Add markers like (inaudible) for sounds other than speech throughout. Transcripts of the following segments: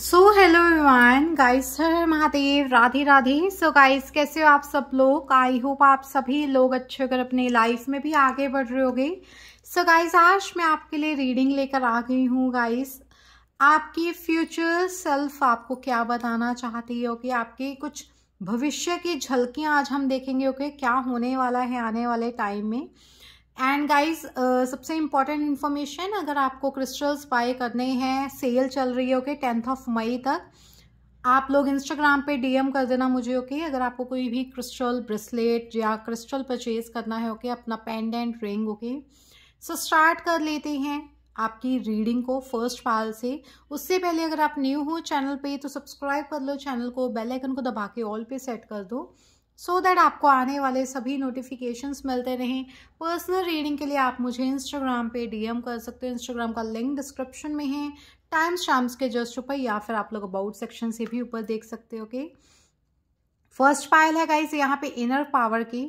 सो hello everyone guys हर Mahadev Radhe Radhe so guys कैसे हो आप सब लोग आई होप आप सभी लोग अच्छे होकर अपने लाइफ में भी आगे बढ़ रहे होगे सो गाइस आज मैं आपके लिए रीडिंग लेकर आ गई हूँ गाइस आपकी फ्यूचर सेल्फ आपको क्या बताना चाहती है ओके आपके कुछ भविष्य की झलकियाँ आज हम देखेंगे ओके क्या होने वाला है आने वाले टाइम में एंड गाइज uh, सबसे इम्पॉर्टेंट इन्फॉर्मेशन अगर आपको क्रिस्टल्स बाय करने हैं सेल चल रही है ओके टेंथ ऑफ मई तक आप लोग इंस्टाग्राम पे डीएम कर देना मुझे ओके okay? अगर आपको कोई भी क्रिस्टल ब्रेसलेट या क्रिस्टल परचेज करना है ओके okay? अपना pendant ring okay so start कर लेते हैं आपकी रीडिंग को फर्स्ट पाल से उससे पहले अगर आप न्यू हो चैनल पे तो सब्सक्राइब कर लो चैनल को बेल आइकन को दबा के ऑल पे सेट कर दो सो so दैट आपको आने वाले सभी नोटिफिकेशंस मिलते रहें पर्सनल रीडिंग के लिए आप मुझे इंस्टाग्राम पे डीएम कर सकते हो इंस्टाग्राम का लिंक डिस्क्रिप्शन में है टाइम्स शाम्स के जस्ट ऊपर या फिर आप लोग अबाउट सेक्शन से भी ऊपर देख सकते हो ओके फर्स्ट पायल है गाइज यहाँ पे इनर पावर की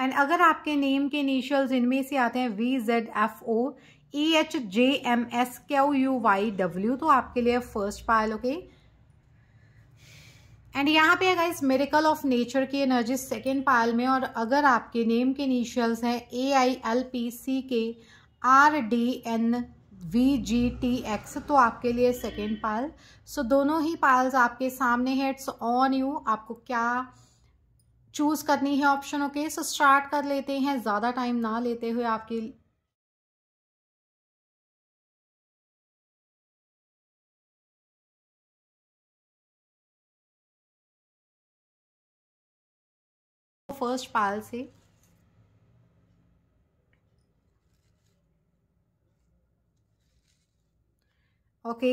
एंड अगर आपके नेम के इनिशियल्स इनमें से आते हैं V Z F O E H J M S Q U Y W तो आपके लिए first pile okay okay? And यहाँ पे है इस मेरिकल ऑफ नेचर की एनर्जी सेकेंड पायल में और अगर आपके नेम के इनिशियल्स हैं ए I L P C K R D N V G T X तो आपके लिए सेकेंड पायल सो दोनों ही पायल्स आपके सामने हैं इट्स ऑन यू आपको क्या चूज़ करनी है ऑप्शन ओके सो स्टार्ट कर लेते हैं ज़्यादा टाइम ना लेते हुए आपके फर्स्ट पाल से okay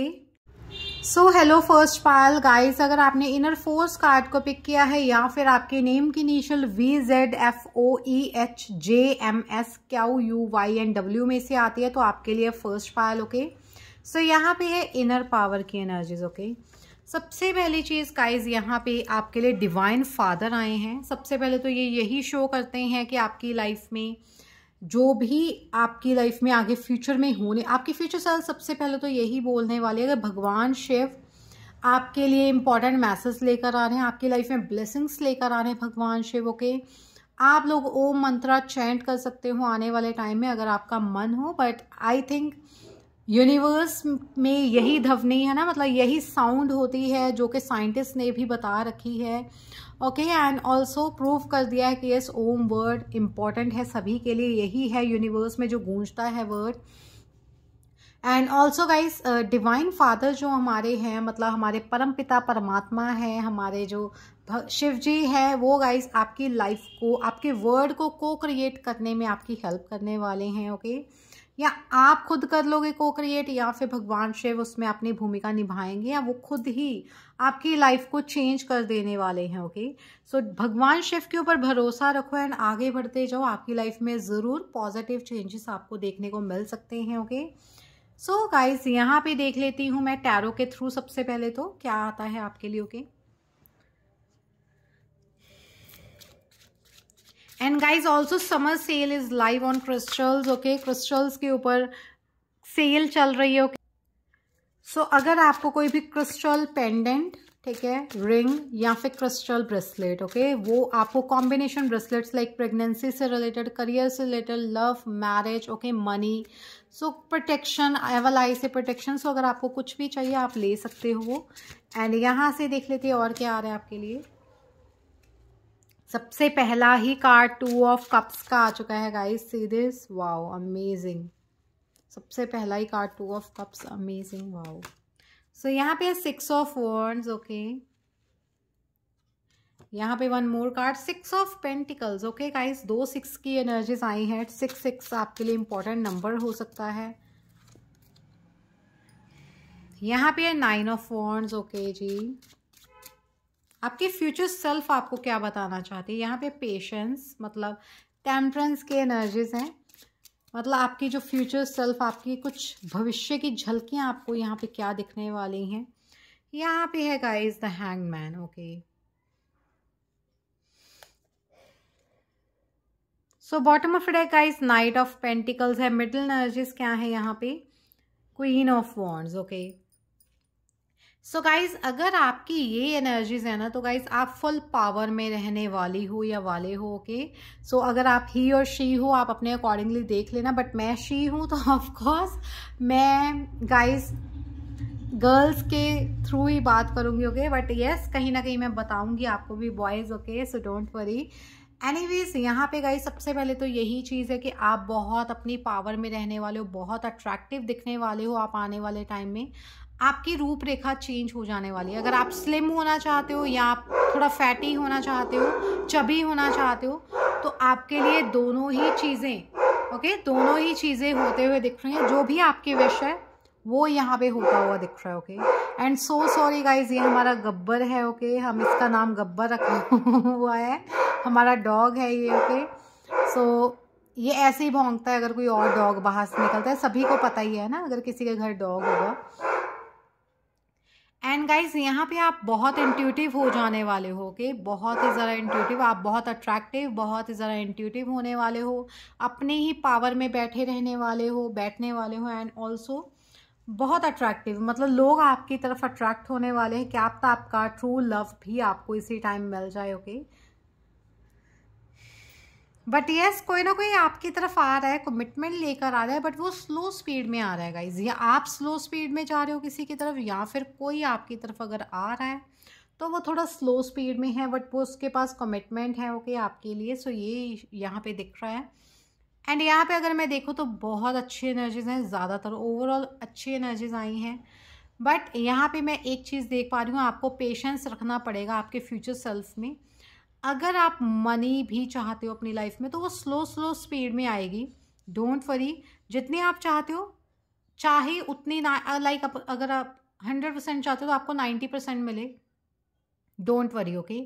so hello first pile guys अगर आपने इनर फोर्स कार्ड को पिक किया है या फिर आपके नेम की initial V Z F O E H J M S Q U Y and W में से आती है तो आपके लिए फर्स्ट पाल ओके सो यहाँ पे है इनर पावर की एनर्जीज ओके okay? सबसे पहली चीज़ काइज यहाँ पे आपके लिए डिवाइन फादर आए हैं सबसे पहले तो ये यही शो करते हैं कि आपकी लाइफ में जो भी आपकी लाइफ में आगे फ्यूचर में होने आपके फ्यूचर साल सबसे पहले तो यही बोलने वाले अगर भगवान शिव आपके लिए इम्पॉर्टेंट मैसेज लेकर आ रहे हैं आपकी लाइफ में ब्लेसिंग्स लेकर आ रहे हैं भगवान शिव के आप लोग ओम मंत्रा चैंट कर सकते हो आने वाले टाइम में अगर आपका मन हो बट आई थिंक यूनिवर्स में यही धवनी है ना मतलब यही साउंड होती है जो कि साइंटिस्ट ने भी बता रखी है ओके एंड ऑल्सो प्रूव कर दिया है कि यस ओम वर्ड इम्पॉर्टेंट है सभी के लिए यही है यूनिवर्स में जो गूंजता है word and also guys divine father जो हमारे हैं मतलब हमारे परम पिता परमात्मा हैं हमारे जो शिव जी हैं वो गाइस आपकी लाइफ को आपके वर्ड को को क्रिएट करने में आपकी हेल्प करने वाले हैं ओके okay? या आप खुद कर लोगे को क्रिएट या फिर भगवान शिव उसमें अपनी भूमिका निभाएंगे या वो खुद ही आपकी लाइफ को चेंज कर देने वाले हैं ओके सो so, भगवान शिव के ऊपर भरोसा रखो एंड आगे बढ़ते जाओ आपकी लाइफ में ज़रूर पॉजिटिव चेंजेस आपको देखने को मिल सकते हैं ओके सो गाइज यहाँ पे देख लेती हूँ मैं टैरो के थ्रू सबसे पहले तो क्या आता है आपके लिए okay okay? And guys also summer sale is live on crystals okay crystals के ऊपर सेल चल रही है ओके सो so, अगर आपको कोई भी क्रिस्टल पेंडेंट ठीक है रिंग या फिर क्रिस्टल ब्रेसलेट ओके वो आपको कॉम्बिनेशन ब्रेसलेट्स लाइक प्रेगनेंसी से रिलेटेड करियर से related love marriage okay money so protection evil eye से प्रोटेक्शन सो अगर आपको कुछ भी चाहिए आप ले सकते हो एंड यहाँ से देख लेते हैं और क्या आ रहा है आपके लिए सबसे पहला ही कार्ड टू ऑफ कप्स का आ चुका है guys see this wow amazing सबसे पहला ही card two of cups amazing wow so यहाँ पे सिक्स ऑफ वर्ड्स ओके यहाँ पे one more card six of pentacles okay guys दो सिक्स की एनर्जीज आई हैं सिक्स सिक्स आपके लिए इंपॉर्टेंट नंबर हो सकता है यहाँ पे है नाइन ऑफ वॉन्ड्स ओके जी आपके फ्यूचर सेल्फ आपको क्या बताना चाहती है यहाँ पे पेशेंस मतलब टेम्परेंस के एनर्जीज हैं मतलब आपकी जो फ्यूचर सेल्फ आपकी कुछ भविष्य की झलकियाँ आपको यहाँ पे क्या दिखने वाली हैं यहाँ पे है guys the hangman okay so bottom of deck guys knight of pentacles है मिडिल एनर्जीज क्या है यहाँ पे queen of wands okay so so guys अगर आपकी ये एनर्जीज है ना तो गाइज़ आप फुल पावर में रहने वाली हो या वाले हो ओके okay? सो so, अगर आप ही और शी हो आप अपने अकॉर्डिंगली देख लेना बट मैं शी हूँ तो ऑफकोर्स मैं गाइज़ गर्ल्स के थ्रू ही बात करूँगी ओके बट येस कहीं ना कहीं मैं बताऊँगी आपको भी boys okay so don't worry anyways यहाँ पे गाइज सबसे पहले तो यही चीज़ है कि आप बहुत अपनी पावर में रहने वाले हो बहुत अट्रैक्टिव दिखने वाले हो आप आने वाले टाइम में आपकी रूपरेखा चेंज हो जाने वाली है अगर आप स्लिम होना चाहते हो या आप थोड़ा फैटी होना चाहते हो चबी होना चाहते हो तो आपके लिए दोनों ही चीज़ें ओके दोनों ही चीज़ें होते हुए दिख रही हैं जो भी आपके विश है वो यहाँ पे होता हुआ दिख रहा है okay and so sorry guys ये हमारा गब्बर है ओके okay? हम इसका नाम गब्बर रखा (laughs) हुआ है हमारा डॉग है ये ओके okay? सो so, ये ऐसे ही भोंगता है अगर कोई और डॉग बाहर से निकलता है सभी को पता ही है ना अगर किसी के घर डॉग होगा एंड गाइज यहाँ पे आप बहुत इंट्यूटिव हो जाने वाले हो okay? बहुत ही ज़रा इंट्यूटिव आप बहुत अट्रैक्टिव बहुत ही ज़रा इंट्यूटिव होने वाले हो अपने ही पावर में बैठे रहने वाले हो बैठने वाले हो एंड ऑल्सो बहुत अट्रैक्टिव मतलब लोग आपकी तरफ अट्रैक्ट होने वाले हैं क्या आपका आपका ट्रू लव भी आपको इसी टाइम मिल जाए okay okay? But yes yes, कोई ना कोई आपकी तरफ आ रहा है कमिटमेंट लेकर आ रहा है बट वो स्लो स्पीड में आ रहा है गाइज या आप स्लो स्पीड में जा रहे हो किसी की तरफ या फिर कोई आपकी तरफ अगर आ रहा है तो वो थोड़ा स्लो स्पीड में है बट वो उसके पास कमिटमेंट है ओके आपके लिए सो ये यहाँ पे दिख रहा है एंड यहाँ पे अगर मैं देखूँ तो बहुत अच्छी एनर्जीज हैं ज़्यादातर ओवरऑल अच्छी एनर्जीज आई हैं बट यहाँ पे मैं एक चीज़ देख पा रही हूँ आपको पेशेंस रखना पड़ेगा आपके फ्यूचर सेल्फ में अगर आप मनी भी चाहते हो अपनी लाइफ में तो वो स्लो स्लो स्पीड में आएगी डोंट वरी जितने आप चाहते हो चाहे उतनी लाइक अगर आप हंड्रेड परसेंट चाहते हो तो आपको नाइन्टी परसेंट मिले डोंट वरी ओके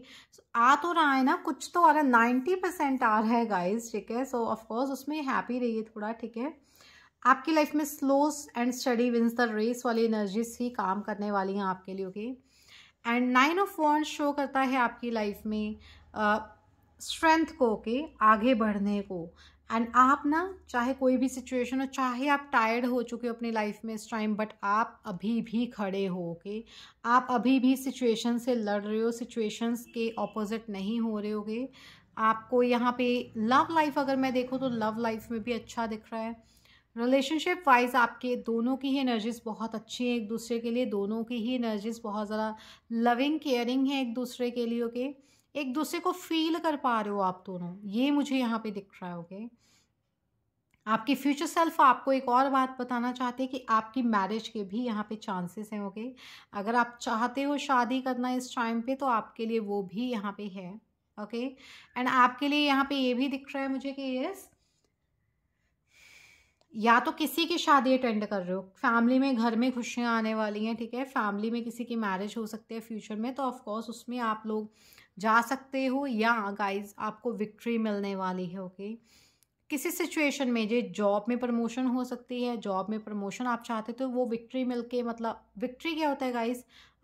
आ तो रहा है ना कुछ तो आ रहा है नाइन्टी परसेंट आ रहा है गाइज ठीक है सो ऑफकोर्स उसमें हैप्पी रहिए थोड़ा ठीक है आपकी लाइफ में slow and steady wins the race वाली एनर्जीज ही काम करने वाली हैं आपके लिए okay and nine of wands show करता है आपकी लाइफ में स्ट्रेंथ को के आगे बढ़ने को एंड आप ना चाहे कोई भी सिचुएशन हो चाहे आप टायर्ड हो चुके हो अपनी लाइफ में इस टाइम बट आप अभी भी खड़े हो के आप अभी भी सिचुएशन से लड़ रहे हो सिचुएशंस के ऑपोजिट नहीं हो रहे होगे आपको यहाँ पे लव लाइफ अगर मैं देखूँ तो लव लाइफ में भी अच्छा दिख रहा है रिलेशनशिप वाइज आपके दोनों की ही एनर्जीज बहुत अच्छी हैं एक दूसरे के लिए दोनों की ही एनर्जीज बहुत ज़्यादा लविंग केयरिंग है एक दूसरे के लिए ओके okay? एक दूसरे को फील कर पा रहे हो आप दोनों ये मुझे यहाँ पे दिख रहा है ओके आपकी फ्यूचर सेल्फ आपको एक और बात बताना चाहते हैं कि आपकी मैरिज के भी यहाँ पे चांसेस हैं ओके अगर आप चाहते हो शादी करना इस टाइम पे तो आपके लिए वो भी यहाँ पे है ओके एंड आपके लिए यहाँ पे ये भी दिख रहा है मुझे कि यस या तो किसी की शादी अटेंड कर रहे हो फैमिली में घर में खुशियाँ आने वाली हैं ठीक है फैमिली में किसी की मैरिज हो सकती है फ्यूचर में तो ऑफकोर्स उसमें आप लोग जा सकते हो या गाइज आपको विक्ट्री मिलने वाली है ओके किसी सिचुएशन में जो जॉब में प्रमोशन हो सकती है जॉब में प्रमोशन आप चाहते तो वो विक्ट्री मिल के मतलब विक्ट्री क्या होता है गाइज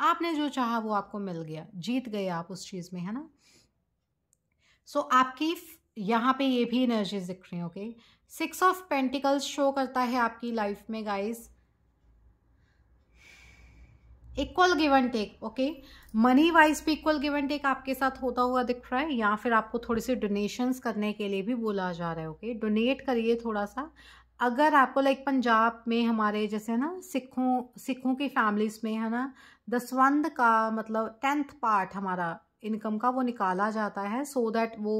आपने जो चाहा वो आपको मिल गया जीत गए आप उस चीज़ में है ना सो so, आपकी यहाँ पे ये भी एनर्जीज दिख रही हैं okay six of pentacles show करता है आपकी लाइफ में guys equal give and take okay money wise भी इक्वल गिव एंड टेक आपके साथ होता हुआ दिख रहा है या फिर आपको थोड़ी सी डोनेशंस करने के लिए भी बोला जा रहा है ओके डोनेट करिए थोड़ा सा अगर आपको लाइक पंजाब में हमारे जैसे ना सिखों सिखों की फैमिलीज में है ना दसवंध का मतलब टेंथ पार्ट हमारा इनकम का वो निकाला जाता है सो so दैट वो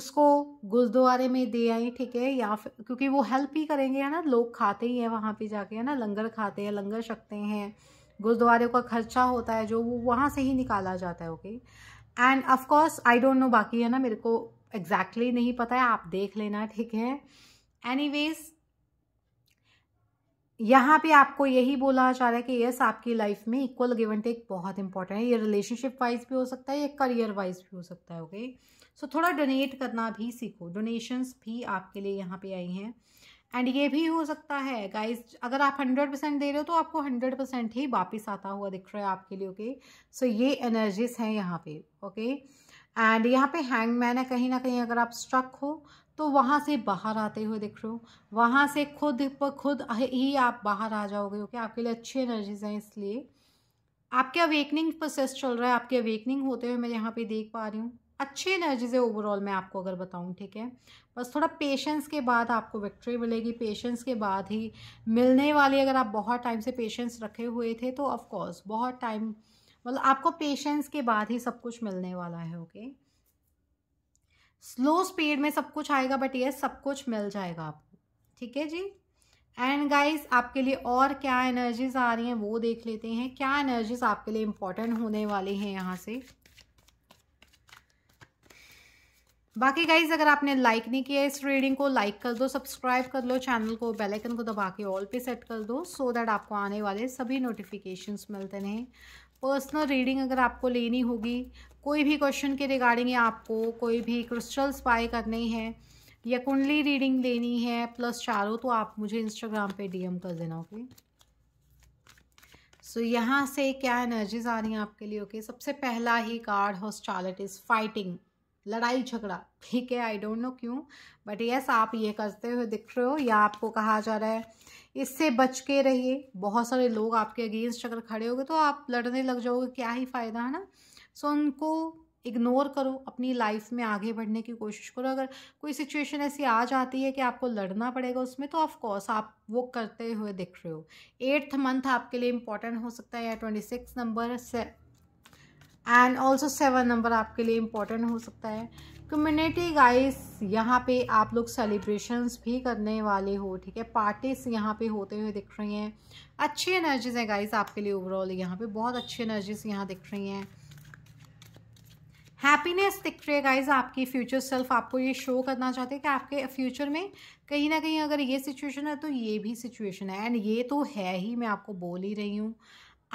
उसको गुरुद्वारे में दे आए ठीक है या फिर क्योंकि वो हेल्प ही करेंगे है ना लोग खाते ही हैं वहाँ पे जाके है ना लंगर खाते हैं लंगर शकते हैं गुरुद्वारे का खर्चा होता है जो वो वहाँ से ही निकाला जाता है okay and of course I don't know बाकी है ना मेरे को एग्जैक्टली exactly नहीं पता है आप देख लेना ठीक है एनी वेज यहाँ पे आपको यही बोला जा रहा है कि यस आपकी लाइफ में इक्वल गिवन टेक बहुत इंपॉर्टेंट है ये रिलेशनशिप वाइज भी हो सकता है या करियर वाइज भी हो सकता है ओके okay? सो so, थोड़ा डोनेट करना भी सीखो डोनेशंस भी आपके लिए यहाँ पे आई हैं एंड ये भी हो सकता है गाइस अगर आप हंड्रेड परसेंट दे रहे हो तो आपको हंड्रेड परसेंट ही वापिस आता हुआ दिख रहा है आपके लिए ओके सो so, ये एनर्जीज हैं यहाँ पे ओके एंड यहाँ पे हैंगमैन है कहीं ना कहीं अगर आप स्ट्रक हो तो वहाँ से बाहर आते हुए दिख रहे हो वहाँ से खुद पर खुद ही आप बाहर आ जाओगे ओके आपके लिए अच्छी एनर्जीज हैं इसलिए आपके अवेकनिंग प्रोसेस चल रहा है आपके अवेकनिंग होते हुए मैं यहाँ पे देख पा रही हूँ अच्छी एनर्जीज है ओवरऑल मैं आपको अगर बताऊँ ठीक है बस थोड़ा पेशेंस के बाद आपको विक्ट्री मिलेगी पेशेंस के बाद ही मिलने वाली अगर आप बहुत टाइम से पेशेंस रखे हुए थे तो ऑफ़ कोर्स बहुत टाइम मतलब आपको पेशेंस के बाद ही सब कुछ मिलने वाला है ओके स्लो स्पीड में सब कुछ आएगा बट ये सब कुछ मिल जाएगा आपको ठीक है जी एंड गाइस आपके लिए और क्या एनर्जीज आ रही हैं वो देख लेते हैं क्या एनर्जीज आपके लिए इंपॉर्टेंट होने वाली हैं यहाँ से बाकी गाइज अगर आपने लाइक नहीं किया इस रीडिंग को लाइक कर दो सब्सक्राइब कर लो चैनल को बेल आइकन को दबा के ऑल पे सेट कर दो सो so दैट आपको आने वाले सभी नोटिफिकेशंस मिलते रहें पर्सनल रीडिंग अगर आपको लेनी होगी कोई भी क्वेश्चन के रिगार्डिंग आपको कोई भी क्रिस्टल्स बाय करने हैं या कुंडली रीडिंग लेनी है प्लस चारों तो आप मुझे इंस्टाग्राम पे डीएम कर देना ओके सो so, यहाँ से क्या एनर्जीज आ रही हैं आपके लिए ओके okay? सबसे पहला ही कार्ड हॉस्टालिट इज़ फाइटिंग लड़ाई झगड़ा ठीक है आई डोंट नो क्यों बट यस आप ये करते हुए दिख रहे हो या आपको कहा जा रहा है इससे बच के रहिए बहुत सारे लोग आपके अगेंस्ट अगर खड़े होंगे तो आप लड़ने लग जाओगे क्या ही फ़ायदा है ना सो so, उनको इग्नोर करो अपनी लाइफ में आगे बढ़ने की कोशिश करो अगर कोई सिचुएशन ऐसी आ जाती है कि आपको लड़ना पड़ेगा उसमें तो ऑफ कोर्स आप वो करते हुए दिख रहे हो एट्थ मंथ आपके लिए इम्पॉर्टेंट हो सकता है या twenty six number and also seven number आपके लिए इम्पोर्टेंट हो सकता है कम्युनिटी गाइस यहाँ पे आप लोग सेलिब्रेशंस भी करने वाले हो ठीक है पार्टीज यहाँ पे होते हुए दिख रही हैं अच्छी एनर्जीज हैं गाइस आपके लिए ओवरऑल यहाँ पे बहुत अच्छी एनर्जीज यहाँ दिख रही हैं हैप्पीनेस दिख रही है गाइज आपकी फ्यूचर सेल्फ आपको ये शो करना चाहते हैं कि आपके फ्यूचर में कहीं ना कहीं अगर ये सिचुएशन है तो ये भी सिचुएशन है एंड ये तो है ही मैं आपको बोल ही रही हूँ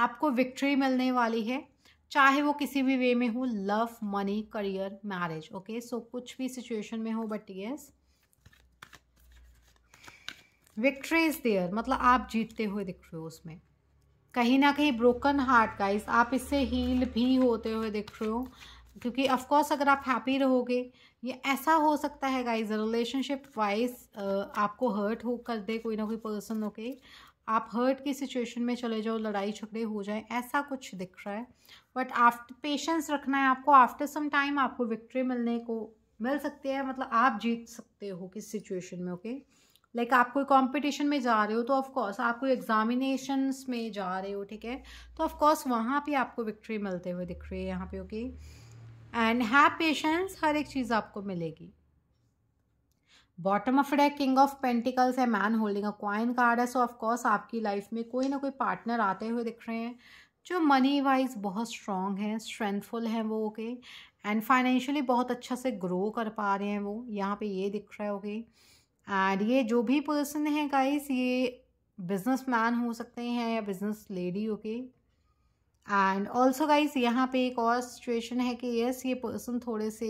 आपको विक्ट्री मिलने वाली है चाहे वो किसी भी वे में हो love money career marriage okay so कुछ भी सिचुएशन में हो but yes victory is there मतलब आप जीतते हुए दिख रहे हो उसमें कहीं ना कहीं ब्रोकन हार्ट गाइस आप इससे हील भी होते हुए दिख रहे हो क्योंकि ऑफ कोर्स अगर आप हैप्पी रहोगे ये ऐसा हो सकता है गाइज रिलेशनशिप वाइज आपको हर्ट हो कर दे कोई ना कोई पर्सन ओके okay? आप हर्ट की सिचुएशन में चले जाओ लड़ाई झगड़े हो जाए ऐसा कुछ दिख रहा है बट आफ्ट पेशेंस रखना है आपको आफ्टर सम टाइम आपको विक्ट्री मिलने को मिल सकती है मतलब आप जीत सकते हो किस सिचुएशन में ओके लाइक like आप कोई कॉम्पिटिशन में जा रहे हो तो ऑफकोर्स आप कोई एग्जामिनेशंस में जा रहे हो ठीक है तो ऑफकोर्स वहाँ पे आपको विक्ट्री मिलते हुए दिख रही है यहाँ पे ओके एंड हैव पेशेंस हर एक चीज़ आपको मिलेगी bottom of deck king of pentacles है man holding a coin card है सो ऑफ कोर्स आपकी लाइफ में कोई ना कोई पार्टनर आते हुए दिख रहे हैं जो मनी वाइज बहुत स्ट्रॉन्ग है स्ट्रेंथफुल हैं वो ओके एंड फाइनेंशियली बहुत अच्छा से ग्रो कर पा रहे हैं वो यहाँ पे ये दिख रहा है ओके एंड ये जो भी पर्सन है गाइस ये बिजनेस मैन हो सकते हैं या business lady okay and also guys यहाँ पे एक और सिचुएशन है कि यस ये पर्सन थोड़े से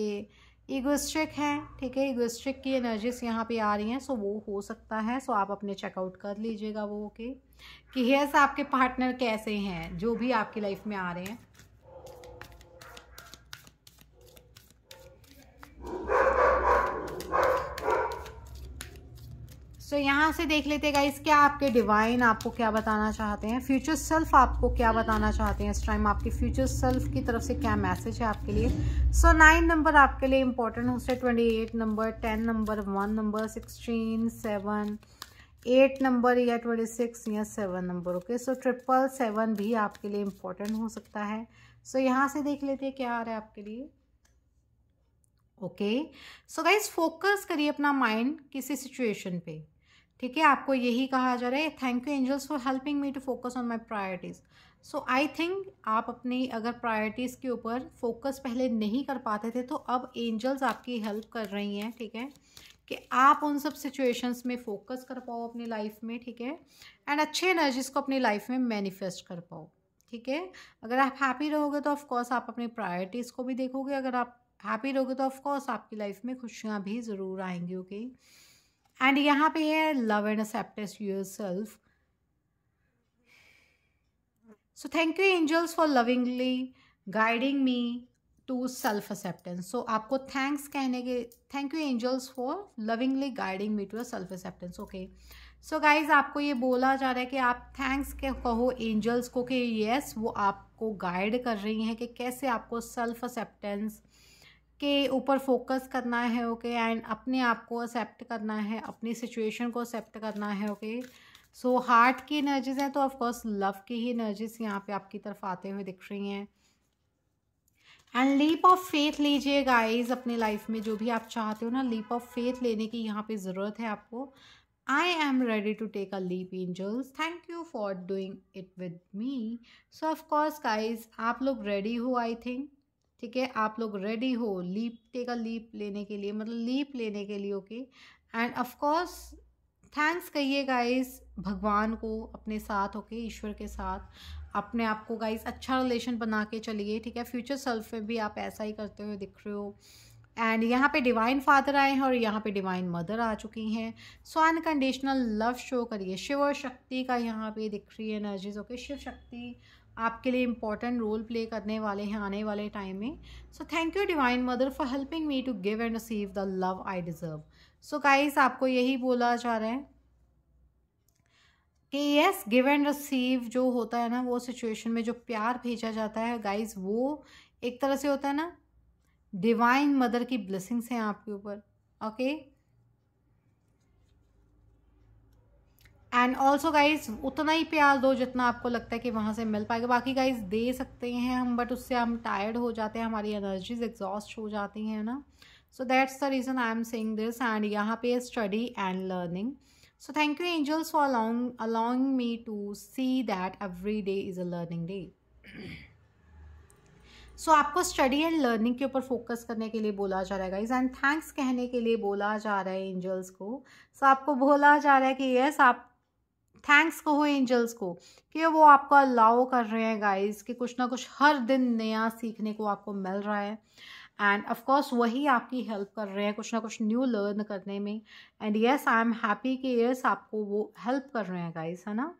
ईगोस्ट्रिक है ठीक है ईगोस्ट्रिक की एनर्जीज यहाँ पे आ रही हैं सो वो हो सकता है सो आप अपने चेकआउट कर लीजिएगा वो ओके कि हेयर्स आपके पार्टनर कैसे हैं जो भी आपकी लाइफ में आ रहे हैं सो so, यहाँ से देख लेते गाइस क्या आपके डिवाइन आपको क्या बताना चाहते हैं फ्यूचर सेल्फ आपको क्या बताना चाहते हैं इस टाइम आपके फ्यूचर सेल्फ की तरफ से क्या मैसेज है आपके लिए सो नाइन नंबर आपके लिए इंपॉर्टेंट हो सकता twenty eight number ten number one number sixteen seven eight number या ट्वेंटी सिक्स या seven number okay so triple seven भी आपके लिए इम्पोर्टेंट हो सकता है सो so, यहाँ से देख लेते क्या आ रहा है आपके लिए ओके सो गाइज फोकस करिए अपना माइंड किसी सिचुएशन पे ठीक है आपको यही कहा जा रहा है thank you angels for helping me to focus on my priorities so I think आप अपनी अगर प्रायोरिटीज़ के ऊपर फोकस पहले नहीं कर पाते थे तो अब एंजल्स आपकी हेल्प कर रही हैं ठीक है कि आप उन सब सिचुएशंस में फोकस कर पाओ अपनी लाइफ में ठीक है एंड अच्छे एनर्जीज़ को अपनी लाइफ में मैनिफेस्ट कर पाओ ठीक है अगर आप हैप्पी रहोगे तो ऑफकोर्स आप अपनी प्रायोरिटीज़ को भी देखोगे अगर आप हैप्पी रहोगे तो ऑफकोर्स आपकी लाइफ में खुशियाँ भी ज़रूर आएंगी ओके okay? एंड यहाँ पे है love and accepts yourself so thank you angels for lovingly guiding me to self acceptance so आपको थैंक्स कहने के thank you angels for lovingly guiding me to self acceptance okay so guys आपको ये बोला जा रहा है कि आप थैंक्स के कहो एंजल्स को कि यस yes, वो आपको गाइड कर रही हैं कि कैसे आपको सेल्फ एक्सेप्टेंस के ऊपर फोकस करना है ओके एंड अपने आप को एक्सेप्ट करना है अपनी सिचुएशन को एक्सेप्ट करना है ओके सो हार्ट की एनर्जीज हैं तो ऑफकोर्स लव की ही एनर्जीज यहाँ पे आपकी तरफ आते हुए दिख रही हैं एंड लीप ऑफ फेथ लीजिए गाइज अपने लाइफ में जो भी आप चाहते हो ना लीप ऑफ फेथ लेने की यहाँ पे ज़रूरत है आपको I am ready to take a leap angels thank you for doing it with me so of course guys आप लोग रेडी हो आई थिंक ठीक है आप लोग रेडी हो लीप टेक लीप लेने के लिए मतलब लीप लेने के लिए ओके एंड ऑफकोर्स थैंक्स कहिए गाइस भगवान को अपने साथ ओके okay? ईश्वर के साथ अपने आप को गाइस अच्छा रिलेशन बना के चलिए ठीक है फ्यूचर सेल्फ में भी आप ऐसा ही करते हुए दिख रहे हो एंड यहाँ पे डिवाइन फादर आए हैं और यहाँ पे डिवाइन मदर आ चुकी हैं सो अनकंडीशनल लव शो करिए शिव और शक्ति का यहाँ पे दिख रही है एनर्जीज ओके शिव शक्ति आपके लिए इम्पॉर्टेंट रोल प्ले करने वाले हैं आने वाले टाइम में so thank you divine mother for helping me to give and receive the love I deserve so guys आपको यही बोला जा रहा है कि यस गिव एंड रिसीव जो होता है ना वो सिचुएशन में जो प्यार भेजा जाता है गाइस वो एक तरह से होता है ना डिवाइन मदर की ब्लेसिंग्स हैं आपके ऊपर okay okay? And also guys उतना ही प्यार दो जितना आपको लगता है कि वहाँ से मिल पाएगा बाकी गाइज दे सकते हैं हम बट उससे हम टायर्ड हो जाते हैं हमारी एनर्जीज एग्जॉस्ट हो जाती हैं ना so that's the reason I am saying this and यहाँ पे study and learning so thank you angels for along along me to see that every day is a learning day so आपको study and learning के ऊपर focus करने के लिए बोला जा रहा है गाइज एंड थैंक्स कहने के लिए बोला जा रहा है एंजल्स को सो so, आपको बोला जा रहा है कि यस आप थैंक्स कहो एंजल्स को कि वो आपको अलाउ कर रहे हैं गाइज़ कि कुछ ना कुछ हर दिन नया सीखने को आपको मिल रहा है एंड ऑफकोर्स वही आपकी हेल्प कर रहे हैं कुछ ना कुछ न्यू लर्न करने में and yes I am happy कि यस आपको वो हेल्प कर रहे हैं गाइज़ है ना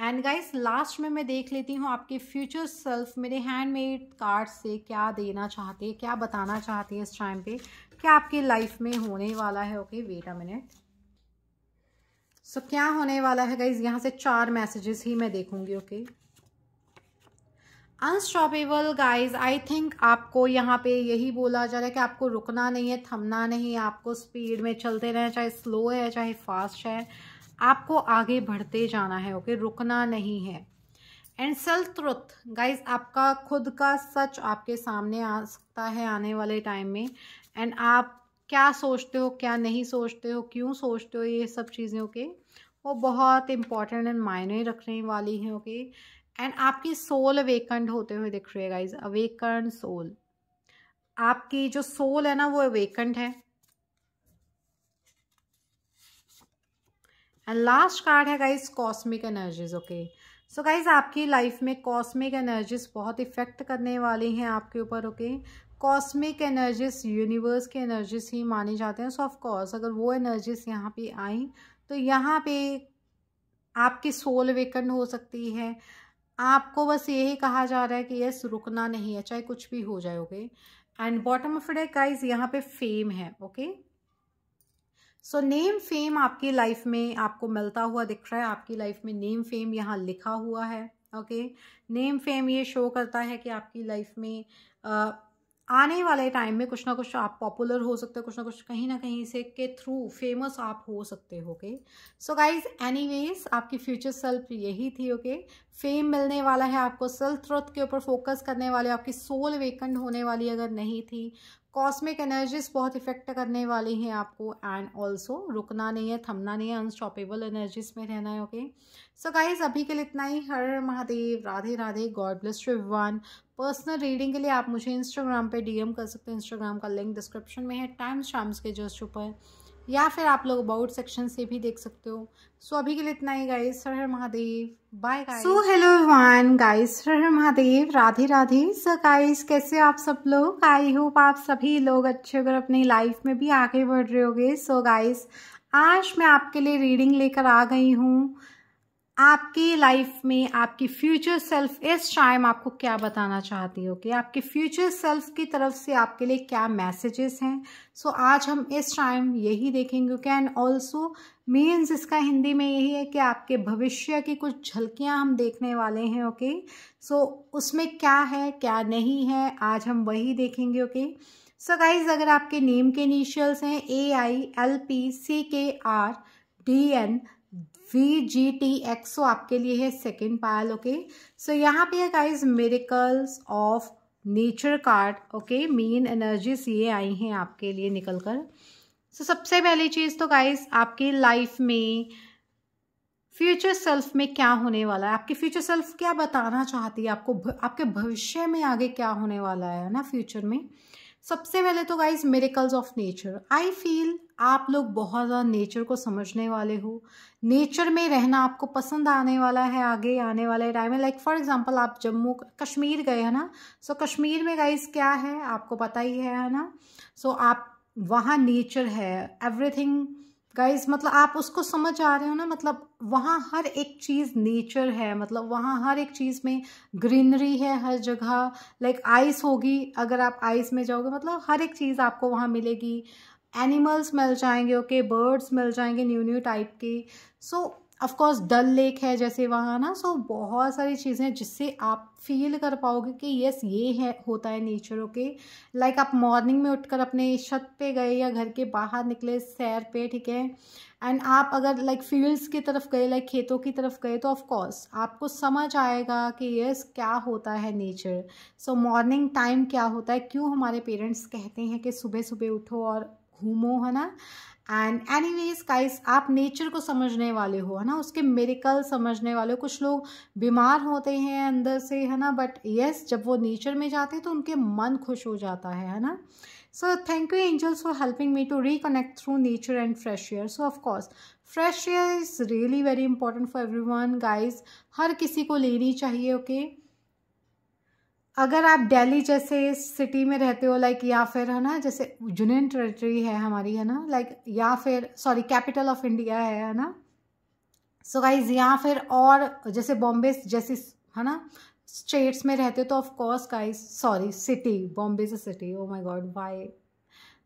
एंड गाइज लास्ट में मैं देख लेती हूँ आपके फ्यूचर सेल्फ मेरे हैंडमेड कार्ड से क्या देना चाहते हैं क्या बताना चाहते हैं इस टाइम पे क्या आपकी लाइफ में होने वाला है okay wait a minute so so, क्या होने वाला है गाइज यहाँ से चार मैसेजेस ही मैं देखूंगी okay unstoppable guys I think आपको यहाँ पे यही बोला जा रहा है कि आपको रुकना नहीं है थमना नहीं है आपको स्पीड में चलते रहें चाहे स्लो है चाहे फास्ट है आपको आगे बढ़ते जाना है ओके okay? रुकना नहीं है एंड सेल्फ ट्रुथ गाइज आपका खुद का सच आपके सामने आ सकता है आने वाले टाइम में एंड आप क्या सोचते हो क्या नहीं सोचते हो क्यों सोचते हो ये सब चीज़ें ओके okay? वो बहुत इंपॉर्टेंट एंड मायने रखने वाली हैं ओके एंड आपकी सोल अवेकंड होते हुए दिख रही है गाइज अवेकंड सोल आपकी जो सोल है ना वो अवेकंड है एंड लास्ट कार्ड है guys cosmic energies okay so guys आपकी लाइफ में कॉस्मिक एनर्जीज बहुत इफेक्ट करने वाली हैं आपके ऊपर ओके कॉस्मिक एनर्जीज यूनिवर्स की एनर्जीज ही माने जाते हैं सो ऑफ कोर्स अगर वो एनर्जीज यहाँ पे आई तो यहाँ पे आपकी सोल वेकेंट हो सकती है आपको बस यही कहा जा रहा है कि यस रुकना नहीं है चाहे कुछ भी हो जाओगे and bottom of day guys यहाँ पे फेम है ओके सो नेम फेम आपकी लाइफ में आपको मिलता हुआ दिख रहा है आपकी लाइफ में नेम फेम यहाँ लिखा हुआ है ओके नेम फेम ये शो करता है कि आपकी लाइफ में uh, आने वाले टाइम में कुछ ना कुछ आप पॉपुलर हो सकते हो कुछ ना कुछ कहीं ना कहीं से के थ्रू फेमस आप हो सकते हो ओके सो गाइज वेज आपकी फ्यूचर सेल्फ यही थी ओके okay? फेम मिलने वाला है आपको सेल्फ ट्रोथ के ऊपर फोकस करने वाले आपकी सोल वेकेंट होने वाली अगर नहीं थी कॉस्मिक एनर्जीज बहुत इफेक्ट करने वाली हैं आपको एंड ऑल्सो रुकना नहीं है थमना नहीं है अनस्टॉपेबल एनर्जीज में रहना है ओके सो गाइज अभी के लिए इतना ही हर Mahadev Radhe Radhe God bless you personal reading के लिए आप मुझे इंस्टाग्राम पे डीएम कर सकते हैं इंस्टाग्राम का लिंक डिस्क्रिप्शन में है टाइम्स शाम्स के जस्ट ऊपर या फिर आप लोग अबाउट सेक्शन से भी देख सकते हो सो so, अभी के लिए इतना ही गाइस हर हर Mahadev bye guys so hello one guys हर हर महादेव राधे राधे सो गाइस कैसे आप सब लोग आई होप आप सभी लोग अच्छे अगर अपनी लाइफ में भी आगे बढ़ रहे होगे सो गाइस आज मैं आपके लिए रीडिंग लेकर आ गई हूँ आपकी लाइफ में आपकी फ्यूचर सेल्फ इस टाइम आपको क्या बताना चाहती हो कि आपके फ्यूचर सेल्फ की तरफ से आपके लिए क्या मैसेजेस हैं सो so, आज हम इस टाइम यही देखेंगे ओके एंड ऑल्सो मीन्स इसका हिंदी में यही है कि आपके भविष्य की कुछ झलकियां हम देखने वाले हैं ओके सो so, उसमें क्या है क्या नहीं है आज हम वही देखेंगे ओके सो गाइज अगर आपके नेम के इनिशियल्स हैं ए I L P C K R D N V G T X आपके लिए है सेकेंड पायल ओके सो यहाँ पे है guys miracles of nature card okay main energies ये आई हैं आपके लिए निकल कर सो so, सबसे पहली चीज़ तो गाइज आपकी लाइफ में फ्यूचर सेल्फ में क्या होने वाला है आपकी फ्यूचर सेल्फ क्या बताना चाहती है आपको आपके भविष्य में आगे क्या होने वाला है ना फ्यूचर में सबसे पहले तो guys miracles of nature I feel आप लोग बहुत ज़्यादा नेचर को समझने वाले हो नेचर में रहना आपको पसंद आने वाला है आगे आने वाले टाइम में लाइक फॉर एग्जांपल आप जम्मू कश्मीर गए है ना सो so, कश्मीर में गाइज क्या है आपको पता ही है ना सो so, आप वहाँ नेचर है एवरीथिंग गाइज मतलब आप उसको समझ आ रहे हो ना मतलब वहाँ हर एक चीज़ नेचर है मतलब वहाँ हर एक चीज़ में ग्रीनरी है हर जगह लाइक आइस होगी अगर आप आइस में जाओगे मतलब हर एक चीज़ आपको वहाँ मिलेगी एनिमल्स मिल जाएंगे ओके okay? बर्ड्स मिल जाएंगे न्यू न्यू टाइप के so so, of course Dal lake है जैसे वहाँ ना सो बहुत सारी चीज़ें जिससे आप फील कर पाओगे कि यस ये है होता है नेचर ओके लाइक आप मॉर्निंग में उठकर अपने छत पे गए या घर के बाहर निकले सैर पे ठीक है एंड आप अगर लाइक like, फील्ड्स की तरफ गए लाइक like, खेतों की तरफ गए तो ऑफ कोर्स आपको समझ आएगा कि यस क्या होता है नेचर सो मॉर्निंग टाइम क्या होता है क्यों हमारे पेरेंट्स कहते हैं कि सुबह सुबह उठो और घूमो है ना एंड एनी वेज गाइस आप नेचर को समझने वाले हो है ना उसके मेरिकल समझने वाले हो कुछ लोग बीमार होते हैं अंदर से है ना बट येस yes, जब वो नेचर में जाते हैं तो उनके मन खुश हो जाता है है ना so thank you angels for helping me to reconnect through nature and fresh air so of course fresh air is really very important for everyone guys हर किसी को लेनी चाहिए ओके okay? अगर आप दिल्ली जैसे सिटी में रहते हो लाइक या फिर है ना जैसे यूनियन टेरिटरी है हमारी है ना लाइक या फिर सॉरी कैपिटल ऑफ इंडिया है है ना सो गाइज या फिर और जैसे बॉम्बे जैसी है ना स्टेट्स में रहते हो तो of course guys sorry city Bombay से city oh my god why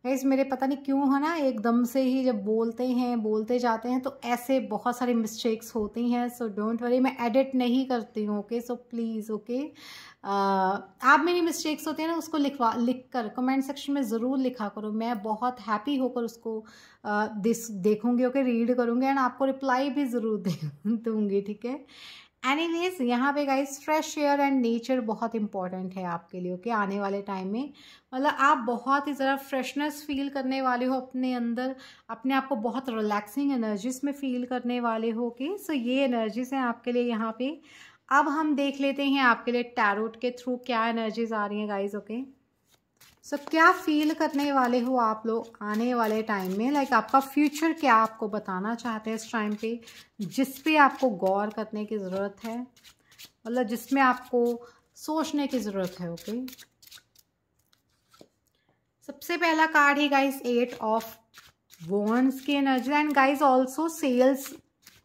guys मेरे पता नहीं क्यों है ना एकदम से ही जब बोलते हैं बोलते जाते हैं तो ऐसे बहुत सारी मिस्टेक्स होती हैं सो डोंट वरी मैं एडिट नहीं करती हूँ ओके सो प्लीज़ ओके आप मेरी मिस्टेक्स होते हैं ना उसको लिखवा लिख कर कमेंट सेक्शन में ज़रूर लिखा करो मैं बहुत हैप्पी होकर उसको दिस देखूँगी ओके रीड करूँगी एंड आपको रिप्लाई भी ज़रूर दे दूँगी ठीक है एनी वेज यहाँ पे guys fresh air and nature बहुत इंपॉर्टेंट है आपके लिए ओके okay? आने वाले टाइम में मतलब आप बहुत ही ज़रा फ्रेशनेस फील करने वाले हो अपने अंदर अपने आप को बहुत रिलैक्सिंग एनर्जीज में फील करने वाले हो ओके okay? सो so, ये एनर्जीज हैं आपके लिए यहाँ पे अब हम देख लेते हैं आपके लिए टैरोट के थ्रू क्या एनर्जीज आ रही हैं गाइज ओके सो क्या फील करने वाले हो आप लोग आने वाले टाइम में लाइक like, आपका फ्यूचर क्या आपको बताना चाहते हैं इस टाइम पे जिस पे आपको गौर करने की ज़रूरत है मतलब जिसमें आपको सोचने की ज़रूरत है ओके सबसे पहला कार्ड है गाइज एट ऑफ वॉन्स की energy and guys also sales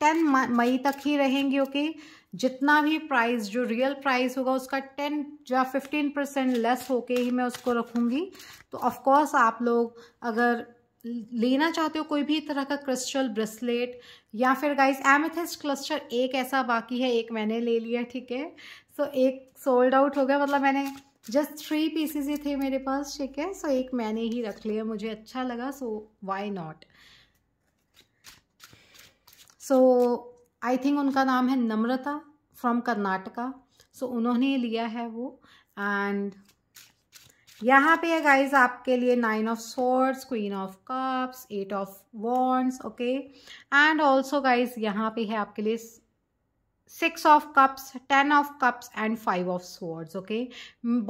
ten May तक ही रहेंगे ओके okay? जितना भी प्राइस जो रियल प्राइस होगा उसका टेन या फिफ्टीन परसेंट लेस होके ही मैं उसको रखूँगी तो ऑफ़ आप लोग अगर लेना चाहते हो कोई भी तरह का क्रिस्टल ब्रेसलेट या फिर गाइस एमेथिस्ट क्लस्टर एक ऐसा बाकी है एक मैंने ले लिया ठीक है सो so, एक सोल्ड आउट हो गया मतलब मैंने जस्ट थ्री पीसीज ही थे मेरे पास ठीक है सो so, एक मैंने ही रख लिया मुझे अच्छा लगा so why not so I think उनका नाम है नम्रता फ्रॉम कर्नाटका सो उन्होंने लिया है वो एंड यहाँ पे है गाइज आपके लिए nine of swords queen of cups eight of wands okay and also guys यहाँ पे है आपके लिए six of cups ten of cups and five of swords, okay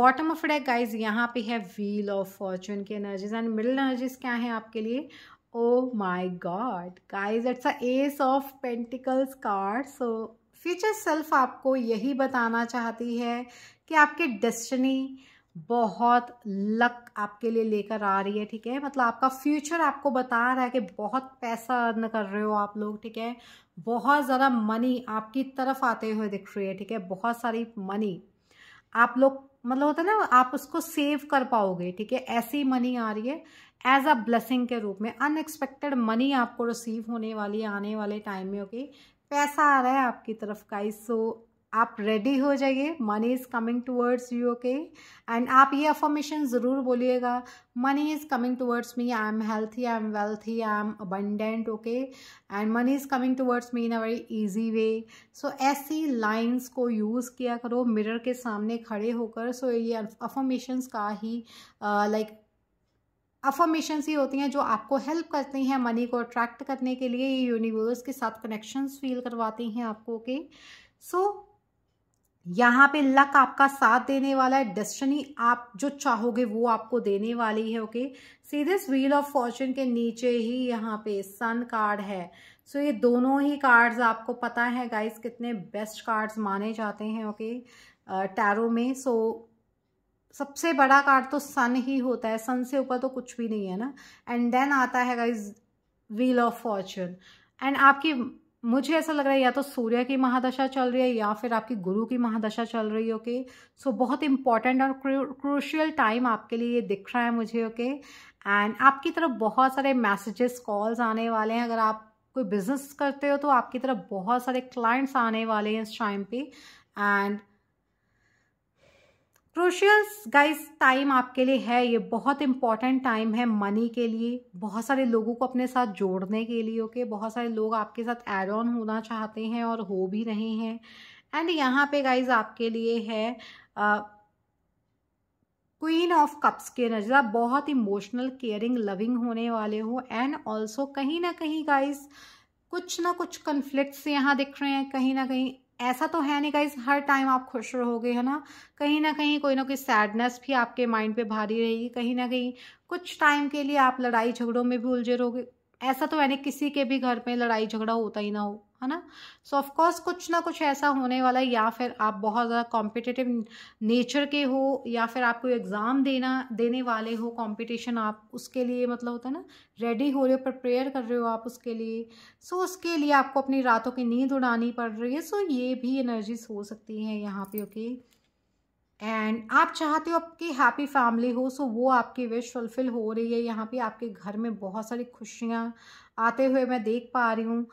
bottom of deck guys यहाँ पे है व्हील ऑफ फॉर्चून की energies and middle energies क्या है आपके लिए Oh my god. Guys, it's a ace of pentacles card. So future self आपको यही बताना चाहती है कि आपके डेस्टनी बहुत लक आपके लिए लेकर आ रही है ठीक है मतलब आपका फ्यूचर आपको बता रहा है कि बहुत पैसा अर्न कर रहे हो आप लोग ठीक है बहुत ज़्यादा मनी आपकी तरफ आते हुए दिख रही है ठीक है बहुत सारी मनी आप लोग मतलब होता है ना आप उसको सेव कर पाओगे ठीक है ऐसी मनी आ रही है एज अ ब्लेसिंग के रूप में अनएक्सपेक्टेड मनी आपको रिसीव होने वाली है आने वाले टाइम में ओके पैसा आ रहा है आपकी तरफ का सो आप रेडी हो जाइए money is coming towards you okay and आप ये अफॉर्मेशन ज़रूर बोलिएगा money is coming towards me I am healthy I am wealthy I am abundant okay and money is coming towards me in a very easy way so ऐसी lines को use किया करो mirror के सामने खड़े होकर सो so ये affirmations का ही लाइक uh, like, अफर्मेशंस ही होती हैं जो आपको हेल्प करती हैं मनी को अट्रैक्ट करने के लिए ये यूनिवर्स के साथ कनेक्शंस फील करवाती हैं आपको ओके सो so, यहाँ पे लक आपका साथ देने वाला है डेस्टनी आप जो चाहोगे वो आपको देने वाली है okay see this wheel of fortune के नीचे ही यहाँ पे सन कार्ड है सो so, ये दोनों ही कार्ड्स आपको पता है गाइस कितने बेस्ट कार्ड्स माने जाते हैं ओके टैरो में सो so, सबसे बड़ा कार्ड तो सन ही होता है सन से ऊपर तो कुछ भी नहीं है ना एंड देन आता है guys wheel of fortune and आपकी मुझे ऐसा लग रहा है या तो सूर्य की महादशा चल रही है या फिर आपकी गुरु की महादशा चल रही है ओके सो बहुत इंपॉर्टेंट और क्रूशियल टाइम आपके लिए ये दिख रहा है मुझे ओके एंड आपकी तरफ बहुत सारे मैसेजेस कॉल्स आने वाले हैं अगर आप कोई बिजनेस करते हो तो आपकी तरफ बहुत सारे क्लाइंट्स आने वाले हैं इस टाइम पे एंड क्रोशियस गाइस टाइम आपके लिए है ये बहुत इंपॉर्टेंट टाइम है मनी के लिए बहुत सारे लोगों को अपने साथ जोड़ने के लिए ओके okay? बहुत सारे लोग आपके साथ एड ऑन होना चाहते हैं और हो भी रहे हैं एंड यहाँ पे गाइज आपके लिए है क्वीन ऑफ कप्स के नजर आप बहुत इमोशनल केयरिंग लविंग होने वाले हो एंड ऑल्सो कहीं ना कहीं गाइज कुछ ना कुछ कन्फ्लिक्ट यहाँ दिख रहे हैं कहीं ना कहीं ऐसा तो है नहीं गाइज हर टाइम आप खुश रहोगे है ना कहीं ना कहीं कोई ना कोई सैडनेस भी आपके माइंड पे भारी रहेगी कहीं ना कहीं कुछ टाइम के लिए आप लड़ाई झगड़ों में भी उलझे रहोगे ऐसा तो यानी किसी के भी घर में लड़ाई झगड़ा होता ही ना हो है ना सो ऑफकोर्स कुछ ना कुछ ऐसा होने वाला है या फिर आप बहुत ज़्यादा कॉम्पिटिटिव नेचर के हो या फिर आप कोई एग्ज़ाम देना देने वाले हो कॉम्पिटिशन आप उसके लिए मतलब होता है ना रेडी हो रहे हो प्रिपेयर कर रहे हो आप उसके लिए सो so उसके लिए आपको अपनी रातों की नींद उड़ानी पड़ रही है सो so ये भी एनर्जीज हो सकती हैं यहाँ पे ओके okay? एंड आप चाहते हो आपकी हैप्पी फैमिली हो सो वो आपकी विश फुलफिल हो रही है यहाँ पे आपके घर में बहुत सारी खुशियाँ आते हुए मैं देख पा रही हूँ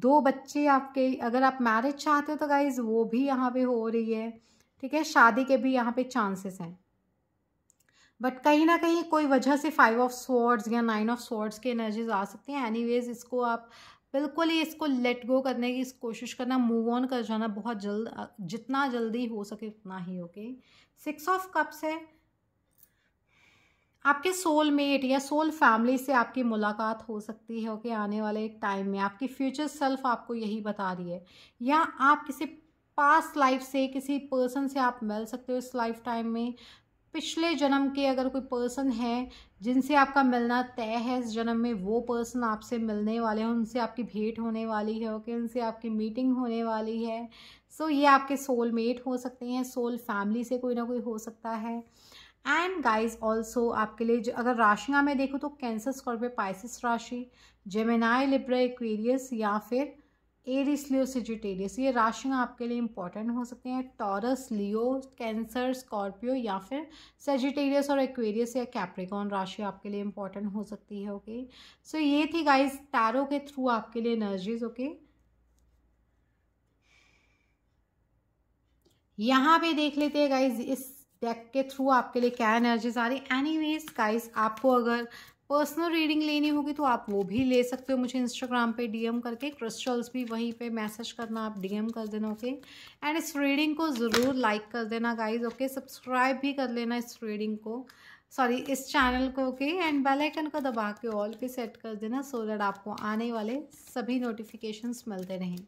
दो बच्चे आपके अगर आप मैरिज चाहते हो तो गाइज वो भी यहाँ पे हो रही है ठीक है शादी के भी यहाँ पे चांसेस हैं बट कहीं ना कहीं कोई वजह से फाइव ऑफ स्वॉर्ड्स या नाइन ऑफ स्वॉर्ड्स के एनर्जीज आ सकती हैं एनी इसको आप बिल्कुल ही इसको लेट गो करने की कोशिश करना मूव ऑन कर जाना बहुत जल्द जितना जल्दी हो सके उतना ही ओके सिक्स ऑफ कप्स है आपके सोल मेट या सोल फैमिली से आपकी मुलाकात हो सकती है ओके आने वाले एक टाइम में आपकी फ्यूचर सेल्फ आपको यही बता रही है या आप किसी पास्ट लाइफ से किसी पर्सन से आप मिल सकते हो इस लाइफ टाइम में पिछले जन्म के अगर कोई पर्सन है जिनसे आपका मिलना तय है इस जन्म में वो पर्सन आपसे मिलने वाले हैं उनसे आपकी भेंट होने वाली है ओके उनसे आपकी मीटिंग होने वाली है सो so, ये आपके सोलमेट हो सकते हैं सोल फैमिली से कोई ना कोई हो सकता है एंड गाइस ऑल्सो आपके लिए अगर राशियाँ में देखूँ तो कैंसर स्कॉर्पियो पाइसिस राशि जेमेनाई लिब्रा एक्वेरियस या फिर एरिस लियो सिजिटेरियस ये राशियाँ आपके लिए इंपॉर्टेंट हो सकती हैं टॉरस लियो कैंसर स्कॉर्पियो या फिर सेजिटेरियस और एक्वेरियस या कैप्रिकॉन राशि आपके लिए इंपॉर्टेंट हो सकती है ओके सो ये थी गाइज टैरो के थ्रू आपके लिए एनर्जीज ओके यहाँ पे देख लेते हैं गाइज इस डेक के थ्रू आपके लिए क्या एनर्जीज आ रही एनी वेज गाइज आपको अगर पर्सनल रीडिंग लेनी होगी तो आप वो भी ले सकते हो मुझे इंस्टाग्राम पे डीएम करके क्रिस्टल्स भी वहीं पे मैसेज करना आप डीएम कर देना ओके एंड इस रीडिंग को ज़रूर लाइक कर देना गाइज ओके सब्सक्राइब भी कर लेना इस रीडिंग को सॉरी इस चैनल को ओके एंड बेल आइकन को दबा के ऑल पे सेट कर देना सो so दैट आपको आने वाले सभी नोटिफिकेशंस मिलते रहें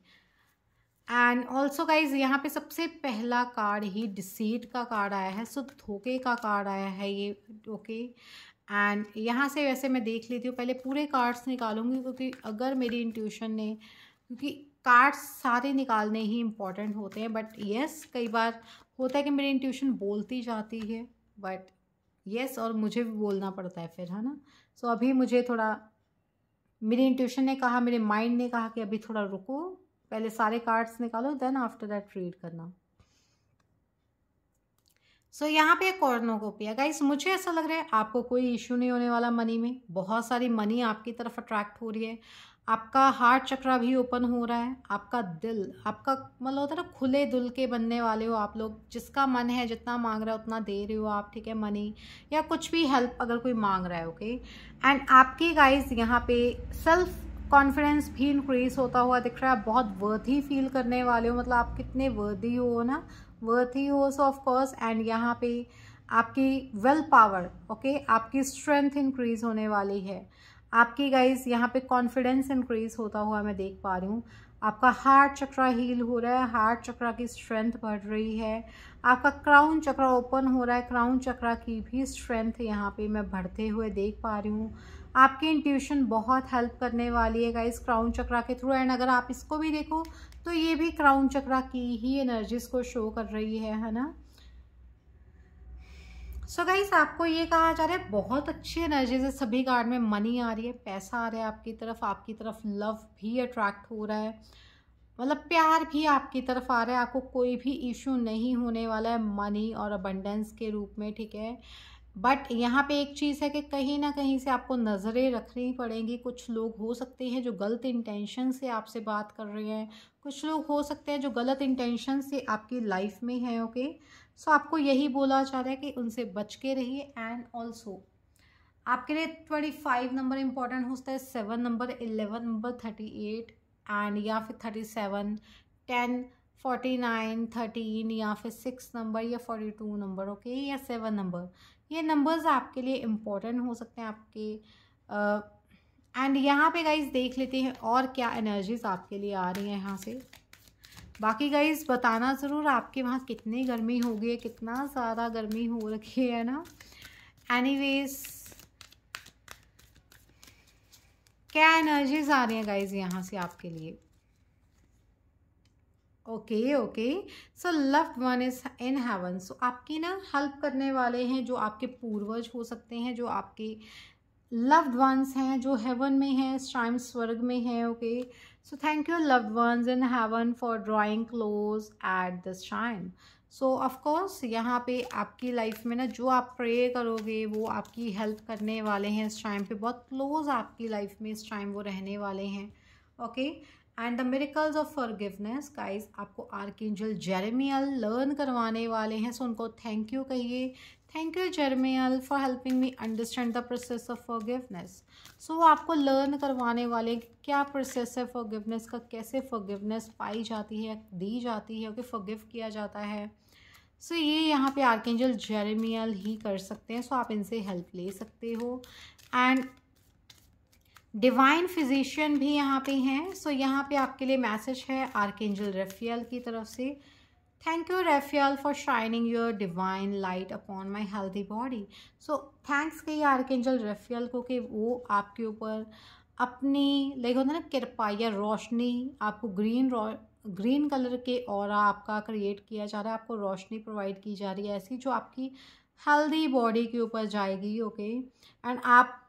एंड ऑल्सो गाइज यहाँ पे सबसे पहला कार्ड ही डिसीट का कार्ड आया है सो धोखे का कार्ड आया है ये ओके एंड यहाँ से वैसे मैं देख लेती हूँ पहले पूरे कार्ड्स निकालूंगी क्योंकि अगर मेरी इंट्यूशन ने क्योंकि कार्ड्स सारे निकालने ही इम्पॉर्टेंट होते हैं बट येस कई बार होता है कि मेरी इंट्यूशन बोलती जाती है बट येस और मुझे भी बोलना पड़ता है फिर है ना सो so, अभी मुझे थोड़ा मेरी इंट्यूशन ने कहा मेरे माइंड ने कहा कि अभी थोड़ा रुको पहले सारे कार्ड्स निकालो देन आफ्टर दैट रीड करना सो so, यहाँ पे कॉर्नोकोपिया गाइस मुझे ऐसा लग रहा है आपको कोई इश्यू नहीं होने वाला मनी में बहुत सारी मनी आपकी तरफ अट्रैक्ट हो रही है आपका हार्ट चक्रा भी ओपन हो रहा है आपका दिल आपका मतलब होता है ना खुले दिल के बनने वाले हो आप लोग जिसका मन है जितना मांग रहा है उतना दे रहे हो आप ठीक है मनी या कुछ भी हेल्प अगर कोई मांग रहा है ओके एंड आपकी गाइज यहाँ पे सेल्फ कॉन्फिडेंस भी इंक्रीज होता हुआ दिख रहा है बहुत वर्थी फील करने वाले हो मतलब आप कितने वर्थी हो ना वर्थी हो सो ऑफकोर्स एंड यहाँ पे आपकी वेल पावर ओके आपकी स्ट्रेंथ इंक्रीज होने वाली है आपकी गाइज यहाँ पे कॉन्फिडेंस इंक्रीज होता हुआ मैं देख पा रही हूँ आपका हार्ट चक्रा हील हो रहा है हार्ट चक्रा की स्ट्रेंथ बढ़ रही है आपका क्राउन चक्रा ओपन हो रहा है क्राउन चक्रा की भी स्ट्रेंथ यहाँ पे मैं बढ़ते हुए देख पा रही हूँ आपकी इंट्यूशन बहुत हेल्प करने वाली है गाइस क्राउन चक्रा के थ्रू एंड अगर आप इसको भी देखो तो ये भी क्राउन चक्रा की ही एनर्जीज को शो कर रही है है ना सो so गाइस आपको ये कहा जा रहा है बहुत अच्छी एनर्जीज है सभी कार्ड में मनी आ रही है पैसा आ रहा है आपकी तरफ आपकी तरफ लव भी अट्रैक्ट हो रहा है मतलब प्यार भी आपकी तरफ आ रहा है आपको कोई भी इशू नहीं होने वाला है मनी और अबंडेंस के रूप में ठीक है बट यहाँ पे एक चीज़ है कि कहीं ना कहीं से आपको नज़रें रखनी पड़ेंगी कुछ लोग हो सकते हैं जो गलत इंटेंशन से आपसे बात कर रहे हैं कुछ लोग हो सकते हैं जो गलत इंटेंशन से आपकी लाइफ में है ओके सो आपको यही बोला जा रहा है कि उनसे बच के रहिए एंड ऑल्सो आपके लिए ट्वेंटी फाइव नंबर इंपॉर्टेंट होता है seven number eleven number thirty eight and या फिर thirty seven ten forty nine thirteen या फिर सिक्स नंबर या फोर्टी टू नंबर ओके या सेवन नंबर ये नंबर्स आपके लिए इम्पोर्टेंट हो सकते हैं आपके एंड यहाँ पे गाइज देख लेते हैं और क्या एनर्जीज आपके लिए आ रही हैं यहाँ से बाकी गाइज बताना ज़रूर आपके वहाँ कितनी गर्मी हो गई है कितना ज़्यादा गर्मी हो रखी है ना एनीवेज क्या एनर्जीज आ रही हैं गाइज यहाँ से आपके लिए okay okay so loved one is in heaven so आपके ना हेल्प करने वाले हैं जो आपके पूर्वज हो सकते हैं जो आपके लव्ड वंस हैं जो हेवन में हैं शायम स्वर्ग में हैं okay so thank you loved ones in heaven for drawing close at this time so of course यहाँ पे आपकी लाइफ में ना जो आप प्रे करोगे वो आपकी हेल्प करने वाले हैं इस टाइम पे बहुत क्लोज आपकी लाइफ में इस टाइम वो रहने वाले हैं okay okay? And the miracles of forgiveness guys आपको एंजल जेरेमियल लर्न करवाने वाले हैं सो उनको थैंक यू कहिए thank you Jeremiel for helping me understand the process of forgiveness so आपको लर्न करवाने वाले क्या प्रोसेस है फॉरगिवनेस का कैसे फॉरगिवनेस पाई जाती है दी जाती है ओके फॉर फॉरगिव किया जाता है सो so, ये यहाँ पे एंजल जेरेमियल ही कर सकते हैं सो so, आप इनसे हेल्प ले सकते हो एंड डिवाइन फिजिशियन भी यहाँ पे हैं सो so, यहाँ पे आपके लिए मैसेज है आर्केंजल रेफियल की तरफ से thank you Raphael for shining your divine light upon my healthy body so thanks कही आर्केंजल रेफियल को कि वो आपके ऊपर अपनी लाइक होता है ना कृपा या रोशनी आपको ग्रीन रो ग्रीन कलर के और आपका क्रिएट किया जा रहा है आपको रोशनी प्रोवाइड की जा रही है ऐसी जो आपकी हेल्दी बॉडी के ऊपर जाएगी ओके okay? एंड आप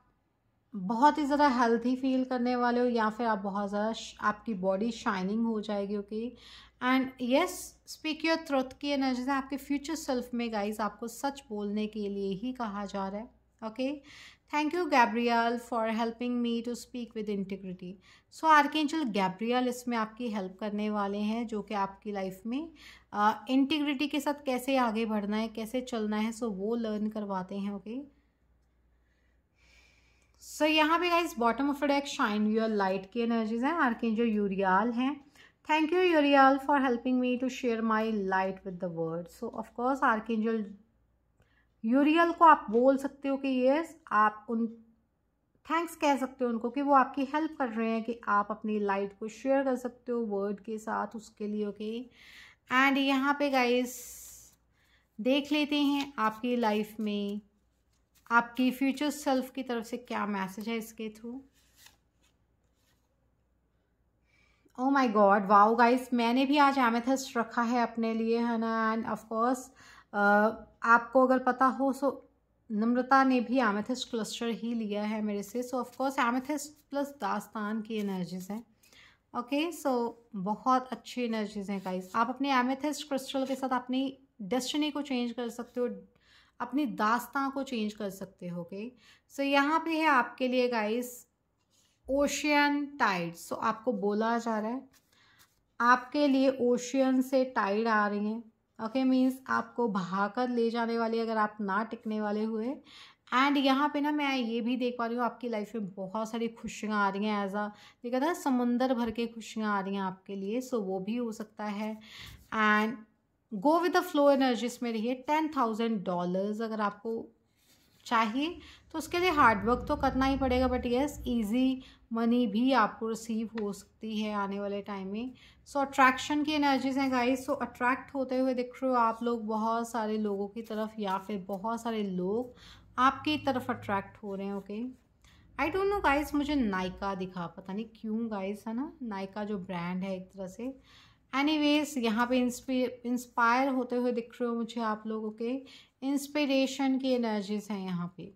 बहुत ही ज़्यादा हेल्थी फील करने वाले हो या फिर आप बहुत ज़्यादा आपकी बॉडी शाइनिंग हो जाएगी okay and yes speak your truth की एनर्जी से आपके फ्यूचर सेल्फ में गाइज आपको सच बोलने के लिए ही कहा जा रहा है okay thank you Gabriel for helping me to speak with integrity so archangel Gabriel इसमें आपकी हेल्प करने वाले हैं जो कि आपकी लाइफ में इंटीग्रिटी uh, के साथ कैसे आगे बढ़ना है कैसे चलना है सो so वो लर्न करवाते हैं ओके okay? सो so, यहाँ पे guys bottom of deck shine your light की एनर्जीज हैं आर के जो यूरियाल हैं thank you Uriel for helping me to share my light with the world so of course आर के जो यूरियल को आप बोल सकते हो कि येस आप उन थैंक्स कह सकते हो उनको कि वो आपकी हेल्प कर रहे हैं कि आप अपनी लाइट को शेयर कर सकते हो वर्ड के साथ उसके लिए ओके एंड यहाँ पे गाइस देख लेते हैं आपकी लाइफ में आपकी फ्यूचर सेल्फ की तरफ से क्या मैसेज है इसके through oh my god wow guys मैंने भी आज एमेथस्ट रखा है अपने लिए है ना एंड ऑफकोर्स आपको अगर पता हो सो नम्रता ने भी एमेथस्ट क्लस्टर ही लिया है मेरे से सो ऑफकोर्स एमेथस्ट प्लस दास्तान की एनर्जीज हैं ओके सो बहुत अच्छी एनर्जीज हैं गाइस आप अपने एमेथस्ट क्रिस्टल के साथ अपनी डेस्टिनी को चेंज कर सकते हो अपनी दास्तां को चेंज कर सकते हो ओके सो यहाँ पे है आपके लिए गाइस ओशियन टाइड सो आपको बोला जा रहा है आपके लिए ओशियन से टाइड आ रही हैं ओके मीन्स आपको बहाकर ले जाने वाली अगर आप ना टिकने वाले हुए एंड यहाँ पे ना मैं ये भी देख पा रही हूँ आपकी लाइफ में बहुत सारी खुशियाँ आ रही हैं एज आ देखा था समुंदर भर के खुशियाँ आ रही हैं आपके लिए सो so, वो भी हो सकता है and go with the flow energy इसमें रही है टेन थाउजेंड डॉलर्स अगर आपको चाहिए तो उसके लिए हार्डवर्क तो करना ही पड़ेगा बट येस ईजी मनी भी आपको रिसीव हो सकती है आने वाले टाइम में सो अट्रैक्शन की एनर्जीज हैं गाइस सो अट्रैक्ट होते हुए दिख रहे हो आप लोग बहुत सारे लोगों की तरफ या फिर बहुत सारे लोग आपकी तरफ अट्रैक्ट हो रहे हैं okay I don't know guys मुझे नायका दिखा पता नहीं क्यों गाइस है ना नायका जो ब्रांड है एक तरह से एनीवेज यहाँ पे इंस्पायर होते हुए दिख रहे हो मुझे आप लोगों के इंस्पिरेशन की एनर्जीज हैं यहाँ पे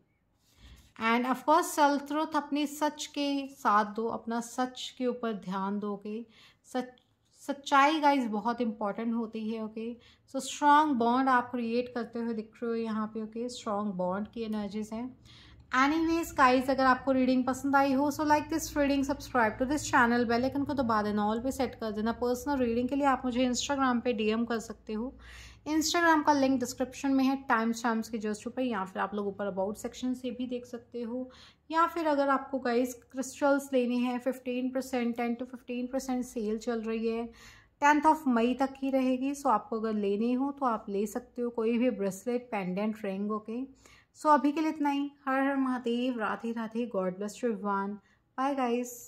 एंड ऑफकोर्स सेल्फ ट्रूथ अपनी सच के साथ दो अपना सच के ऊपर ध्यान दोगे सच सच्चाई गाइज बहुत इंपॉर्टेंट होती है ओके सो स्ट्रॉन्ग बॉन्ड आप क्रिएट करते हुए दिख रहे हो यहाँ पे ओके स्ट्रॉन्ग बॉन्ड की एनर्जीज हैं एनीवेज गाइस अगर आपको रीडिंग पसंद आई हो so like this reading subscribe to this channel bell icon को दबा देना ऑल पे सेट कर देना पर्सनल रीडिंग के लिए आप मुझे इंस्टाग्राम पे डीएम कर सकते हो इंस्टाग्राम का लिंक डिस्क्रिप्शन में है टाइम्स टाइम्स के जस्ट ऊपर या फिर आप लोग ऊपर अबाउट सेक्शन से भी देख सकते हो या फिर अगर आपको गाइस क्रिस्टल्स लेने हैं fifteen percent ten to fifteen percent sale चल रही है टेंथ ऑफ मई तक ही रहेगी सो आपको अगर लेने हो तो आप ले सकते हो कोई भी bracelet pendant ring okay okay? So अभी के लिए इतना ही हर हर Mahadev Radhe Radhe God bless you everyone bye guys